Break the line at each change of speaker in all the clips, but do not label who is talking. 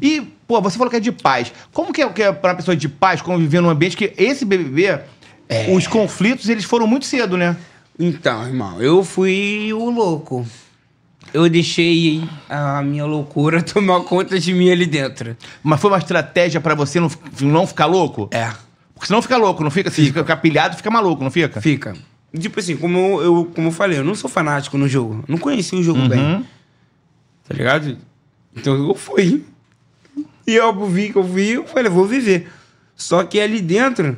E, pô, você falou que é de paz. Como que é, que é pra uma pessoa de paz conviver num ambiente que esse BBB,
é. os conflitos, eles foram muito cedo, né? Então, irmão, eu fui o louco. Eu deixei a minha loucura tomar conta de mim ali dentro. Mas foi uma estratégia para você não, não ficar louco? É. Porque senão fica louco, não
fica? Se fica. ficar pilhado, fica maluco, não fica? Fica.
Tipo assim, como eu, eu, como eu falei, eu não sou fanático no jogo. Não conheci o jogo uhum. bem. Tá ligado? Então eu fui. E eu vi que eu vi, eu falei, vou viver. Só que ali dentro,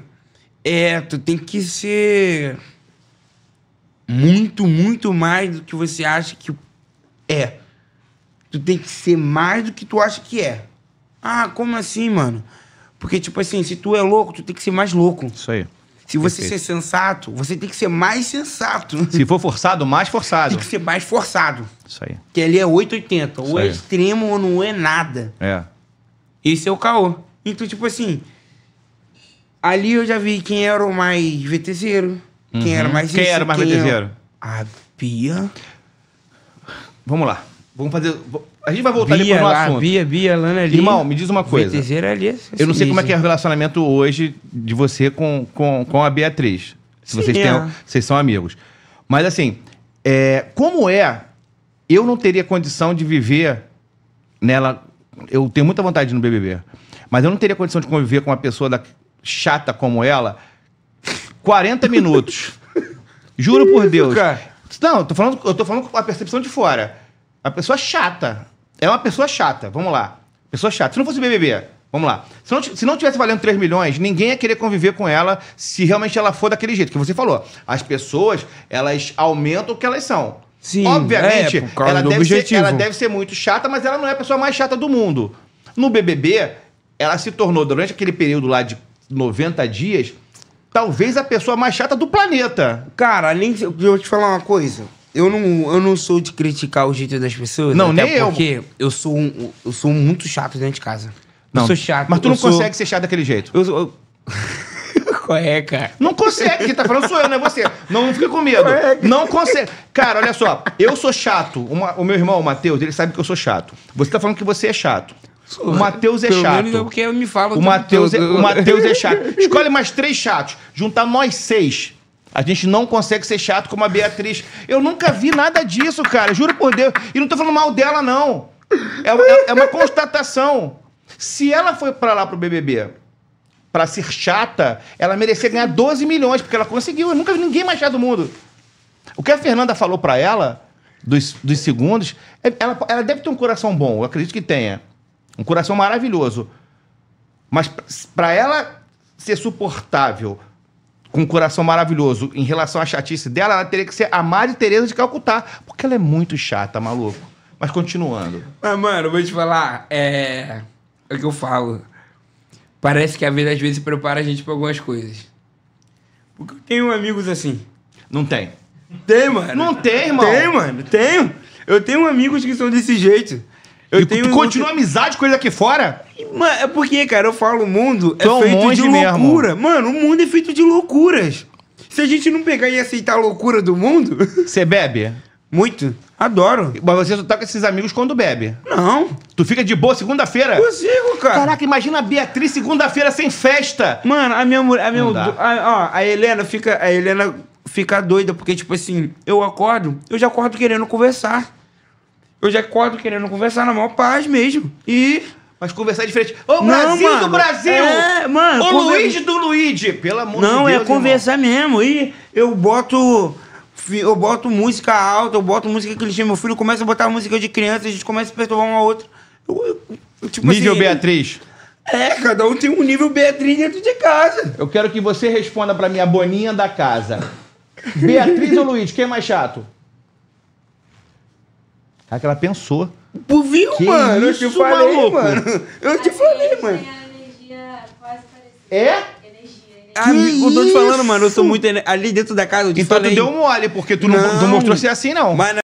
é, tu tem que ser muito, muito mais do que você acha que é. Tu tem que ser mais do que tu acha que é. Ah, como assim, mano? Porque, tipo assim, se tu é louco, tu tem que ser mais louco. Isso aí. Se você Perfeito. ser sensato, você tem que ser mais sensato. Se for forçado, mais forçado. Tem que ser mais forçado. Isso aí. Que ali é 880. ou é extremo ou não é nada. É. Esse é o caô. Então, tipo assim, ali eu já vi quem era o mais VTZero. Uhum. Quem era uhum. mais Quem isso, era o mais VTZero? A Bia.
Vamos lá. Vamos fazer. A
gente vai voltar Bia, depois no lá, assunto. Bia, Bia, Lana ali. Irmão, me diz uma coisa. VTZero ali. É eu não sei como é que é o
relacionamento hoje de você com, com, com a Beatriz. Se vocês, é. têm, vocês são amigos. Mas assim, é, como é. Eu não teria condição de viver nela eu tenho muita vontade no BBB. Mas eu não teria condição de conviver com uma pessoa da, chata como ela 40 minutos. Juro por Isso, Deus. Cara. Não, eu tô falando, eu tô falando com a percepção de fora. A pessoa chata. É uma pessoa chata, vamos lá. Pessoa chata. Se não fosse BBB, vamos lá. Se não, se não tivesse valendo 3 milhões, ninguém ia querer conviver com ela se realmente ela for daquele jeito que você falou. As pessoas, elas aumentam o que elas são. Sim, Obviamente, é, ela, deve ser, ela, deve ser, muito chata, mas ela não é a pessoa mais chata do mundo. No BBB, ela se tornou, durante aquele período lá de 90 dias,
talvez a pessoa mais chata do planeta. Cara, além de, eu vou te falar uma coisa. Eu não, eu não sou de criticar o jeito das pessoas. Não, nem porque eu. Porque eu sou, um, eu sou muito chato dentro de casa. Não, eu sou chato. Mas tu não sou... consegue ser chato daquele jeito. Eu, eu...
É, não consegue, quem tá falando sou eu, não é você. Não, não fica com medo. É? Não consegue. Cara, olha só, eu sou chato. Uma, o meu irmão, o Matheus, ele sabe que eu sou chato. Você tá falando que você é chato. O Matheus é Pelo chato. Menos é porque me fala o Matheus é, o Mateus é chato. Escolhe mais três chatos. Juntar nós seis. A gente não consegue ser chato como a Beatriz. Eu nunca vi nada disso, cara. Juro por Deus. E não tô falando mal dela, não. É, é, é uma constatação. Se ela foi para lá pro BBB para ser chata, ela merecia ganhar 12 milhões, porque ela conseguiu. Eu nunca vi ninguém mais chato do mundo. O que a Fernanda falou para ela, dos, dos segundos, é, ela, ela deve ter um coração bom, eu acredito que tenha. Um coração maravilhoso. Mas para ela ser suportável, com um coração maravilhoso em relação à chatice dela, ela teria que ser a Mari Tereza de Calcutá, porque ela é muito chata, maluco. Mas continuando.
Mas, mano, vou te falar, é. É o que eu falo. Parece que a vida às vezes prepara a gente para algumas coisas. Porque eu tenho amigos assim. Não tem. Tem, mano. Não tem, mano. Tem, mano. Tenho. Eu tenho amigos que são desse jeito. Eu e tenho tu continua amizade com ele aqui fora? Mano, é porque, cara, eu falo, o mundo é feito de loucura. Mesmo. Mano, o mundo é feito de loucuras. Se a gente não pegar e aceitar a loucura do mundo. Você bebe?
Muito. Adoro. Mas você só tá com esses amigos quando bebe. Não. Tu fica de boa segunda-feira?
Consigo, cara. Caraca, imagina a Beatriz segunda-feira sem festa. Mano, a minha mulher. A, minha, a, a Helena fica. A Helena fica doida, porque, tipo assim, eu acordo, eu já acordo querendo conversar. Eu já acordo querendo conversar na maior paz mesmo. E. Mas conversar é de frente. Ô, Brasil mano, do Brasil! É, mano. Ô, conver... Luiz do Luiz! Pelo amor Não, de Deus. Não, é conversar irmão. mesmo. E eu boto eu boto música alta, eu boto música que clichê. Meu filho começa a botar música de criança, a gente começa a perturbar um ao outro. Eu, eu, tipo nível assim, Beatriz. É, cada um tem um nível Beatriz dentro de casa. Eu quero que você responda
pra minha boninha da casa.
Beatriz
ou Luiz, quem é mais chato? Cara, que ela pensou.
Por viu, que mano? Isso, eu te falei, maluco? mano. Eu te falei, mano. É? Ah, eu tô te falando, mano, eu sou muito. Ali dentro da casa, eu te Então tu falei. deu
mole, porque tu não, Não. mostrou ser assim, não. Mas